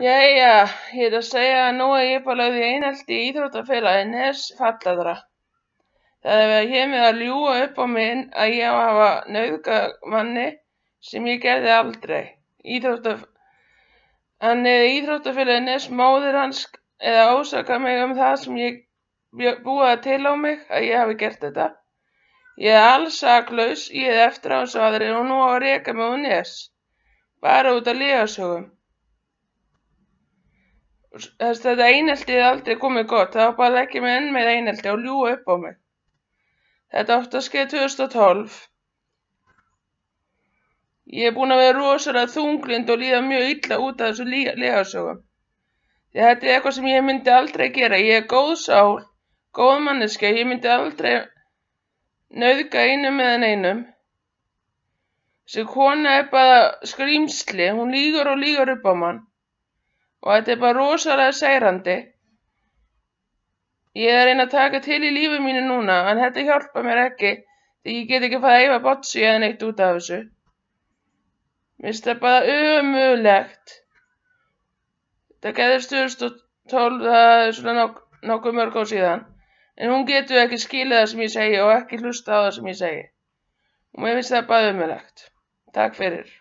Jæja, ég er að segja að nú er ég bara lögð í einhaldi í Íþróttafélagi Nes fallaðra. Það er verið heimið að ljúa upp á minn að ég á að hafa nauðgamanni sem ég gerði aldrei. Íþróttaf... Hann er Íþróttafélagi Nes móður hans eða ósaka mig um það sem ég búaði til á mig að ég hafi gert þetta. Ég er alls aklaus, ég er eftir á hans aðri og nú á að reyka mig úr Nes. Bara út af lígasögum. Þetta eineltið er aldrei komið gott, það var bara að leggja mig enn meira einelti og ljúa upp á mig. Þetta átt að skeið 2012. Ég er búin að vera rosalega þunglind og líða mjög illa út af þessu legasögum. Þetta er eitthvað sem ég myndi aldrei gera. Ég er góð sál, góð manneska, ég myndi aldrei nauðga einum meðan einum. Þessi kona er bara skrýmsli, hún lígur og lígur upp á mann og þetta er bara rosalega seirandi. Ég er að reyna að taka til í lífu mínu núna en þetta hjálpa mér ekki því ég get ekki að fara að eifa botsi eða neitt út af þessu. Mér finnst þetta bara umulegt. Þetta getur stjórnst og tólðað svona nokk, nokkuð mörg á síðan. En hún getur ekki skilja það sem ég segi og ekki hlusta á það sem ég segi. Og mér finnst þetta bara umulegt. Takk fyrir.